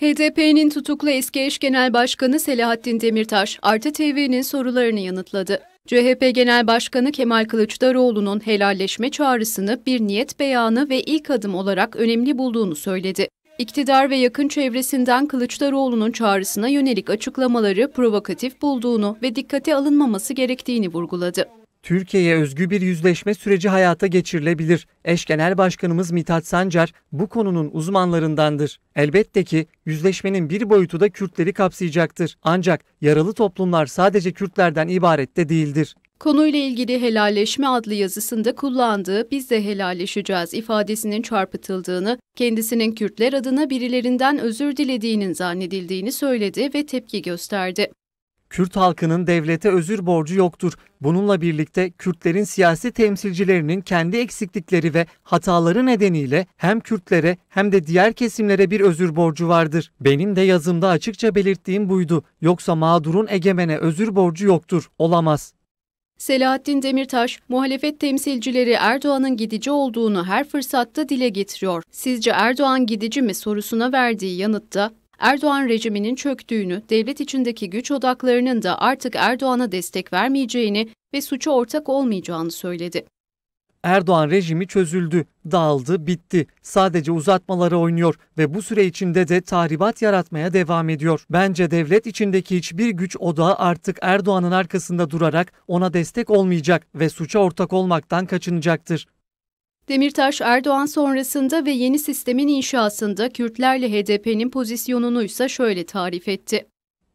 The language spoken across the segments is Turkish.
HDP'nin tutuklu eski eş genel başkanı Selahattin Demirtaş, Artı TV'nin sorularını yanıtladı. CHP Genel Başkanı Kemal Kılıçdaroğlu'nun helalleşme çağrısını bir niyet beyanı ve ilk adım olarak önemli bulduğunu söyledi. İktidar ve yakın çevresinden Kılıçdaroğlu'nun çağrısına yönelik açıklamaları provokatif bulduğunu ve dikkate alınmaması gerektiğini vurguladı. Türkiye'ye özgü bir yüzleşme süreci hayata geçirilebilir. Eş Genel Başkanımız Mithat Sancar bu konunun uzmanlarındandır. Elbette ki yüzleşmenin bir boyutu da Kürtleri kapsayacaktır. Ancak yaralı toplumlar sadece Kürtlerden ibaret de değildir. Konuyla ilgili helalleşme adlı yazısında kullandığı biz de helalleşeceğiz ifadesinin çarpıtıldığını, kendisinin Kürtler adına birilerinden özür dilediğinin zannedildiğini söyledi ve tepki gösterdi. Kürt halkının devlete özür borcu yoktur. Bununla birlikte Kürtlerin siyasi temsilcilerinin kendi eksiklikleri ve hataları nedeniyle hem Kürtlere hem de diğer kesimlere bir özür borcu vardır. Benim de yazımda açıkça belirttiğim buydu. Yoksa mağdurun egemene özür borcu yoktur. Olamaz. Selahattin Demirtaş, muhalefet temsilcileri Erdoğan'ın gidici olduğunu her fırsatta dile getiriyor. Sizce Erdoğan gidici mi sorusuna verdiği yanıtta Erdoğan rejiminin çöktüğünü, devlet içindeki güç odaklarının da artık Erdoğan'a destek vermeyeceğini ve suça ortak olmayacağını söyledi. Erdoğan rejimi çözüldü, dağıldı, bitti. Sadece uzatmaları oynuyor ve bu süre içinde de tahribat yaratmaya devam ediyor. Bence devlet içindeki hiçbir güç odağı artık Erdoğan'ın arkasında durarak ona destek olmayacak ve suça ortak olmaktan kaçınacaktır. Demirtaş, Erdoğan sonrasında ve yeni sistemin inşasında Kürtlerle HDP'nin pozisyonunu ise şöyle tarif etti.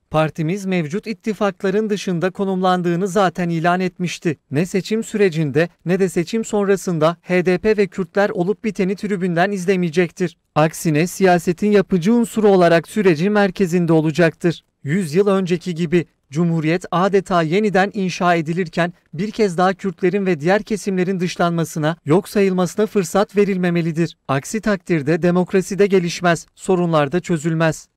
Partimiz mevcut ittifakların dışında konumlandığını zaten ilan etmişti. Ne seçim sürecinde ne de seçim sonrasında HDP ve Kürtler olup biteni tribünden izlemeyecektir. Aksine siyasetin yapıcı unsuru olarak süreci merkezinde olacaktır. 100 yıl önceki gibi Cumhuriyet adeta yeniden inşa edilirken bir kez daha Kürtlerin ve diğer kesimlerin dışlanmasına, yok sayılmasına fırsat verilmemelidir. Aksi takdirde demokraside gelişmez, sorunlar da çözülmez.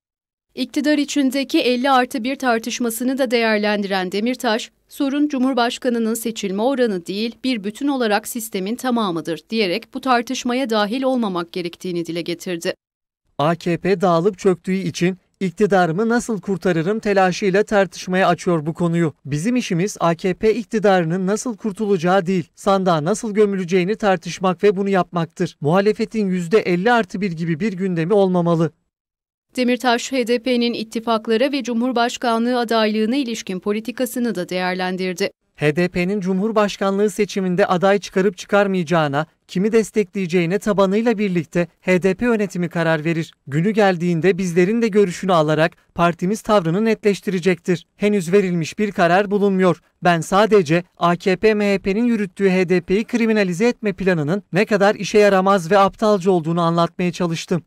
İktidar içindeki 50 artı 1 tartışmasını da değerlendiren Demirtaş, sorun Cumhurbaşkanı'nın seçilme oranı değil bir bütün olarak sistemin tamamıdır diyerek bu tartışmaya dahil olmamak gerektiğini dile getirdi. AKP dağılıp çöktüğü için İktidarımı nasıl kurtarırım telaşıyla tartışmaya açıyor bu konuyu. Bizim işimiz AKP iktidarının nasıl kurtulacağı değil, sandığa nasıl gömüleceğini tartışmak ve bunu yapmaktır. Muhalefetin %50 artı bir gibi bir gündemi olmamalı. Demirtaş, HDP'nin ittifaklara ve Cumhurbaşkanlığı adaylığına ilişkin politikasını da değerlendirdi. HDP'nin Cumhurbaşkanlığı seçiminde aday çıkarıp çıkarmayacağına, kimi destekleyeceğine tabanıyla birlikte HDP yönetimi karar verir. Günü geldiğinde bizlerin de görüşünü alarak partimiz tavrını netleştirecektir. Henüz verilmiş bir karar bulunmuyor. Ben sadece AKP-MHP'nin yürüttüğü HDP'yi kriminalize etme planının ne kadar işe yaramaz ve aptalca olduğunu anlatmaya çalıştım.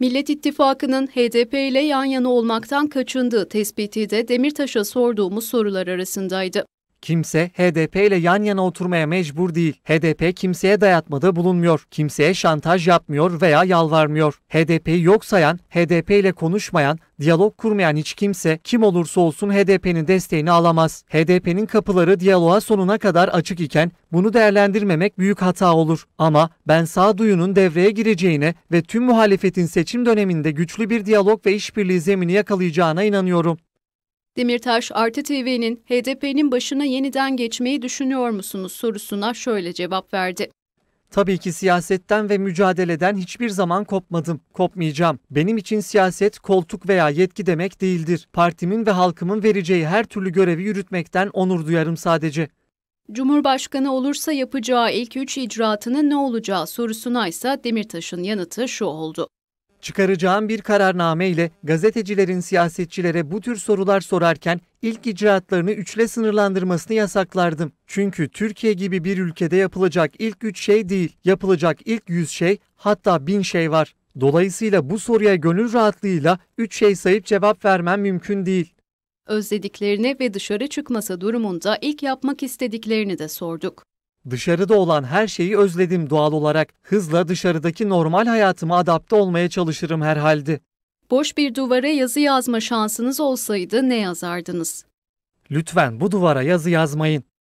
Millet İttifakı'nın HDP ile yan yana olmaktan kaçındığı tespiti de Demirtaş'a sorduğumuz sorular arasındaydı. Kimse HDP ile yan yana oturmaya mecbur değil. HDP kimseye dayatmada bulunmuyor. Kimseye şantaj yapmıyor veya yalvarmıyor. HDP'yi yok sayan, HDP ile konuşmayan, diyalog kurmayan hiç kimse kim olursa olsun HDP'nin desteğini alamaz. HDP'nin kapıları diyaloğa sonuna kadar açık iken bunu değerlendirmemek büyük hata olur. Ama ben sağduyunun devreye gireceğine ve tüm muhalefetin seçim döneminde güçlü bir diyalog ve işbirliği zemini yakalayacağına inanıyorum. Demirtaş, Artı TV'nin HDP'nin başına yeniden geçmeyi düşünüyor musunuz sorusuna şöyle cevap verdi. Tabii ki siyasetten ve mücadeleden hiçbir zaman kopmadım, kopmayacağım. Benim için siyaset koltuk veya yetki demek değildir. Partimin ve halkımın vereceği her türlü görevi yürütmekten onur duyarım sadece. Cumhurbaşkanı olursa yapacağı ilk üç icraatının ne olacağı sorusuna ise Demirtaş'ın yanıtı şu oldu. Çıkaracağım bir kararname ile gazetecilerin siyasetçilere bu tür sorular sorarken ilk icraatlarını üçle sınırlandırmasını yasaklardım. Çünkü Türkiye gibi bir ülkede yapılacak ilk üç şey değil, yapılacak ilk yüz şey hatta bin şey var. Dolayısıyla bu soruya gönül rahatlığıyla üç şey sayıp cevap vermem mümkün değil. Özlediklerini ve dışarı çıkmasa durumunda ilk yapmak istediklerini de sorduk. Dışarıda olan her şeyi özledim doğal olarak. Hızla dışarıdaki normal hayatıma adapte olmaya çalışırım herhalde. Boş bir duvara yazı yazma şansınız olsaydı ne yazardınız? Lütfen bu duvara yazı yazmayın.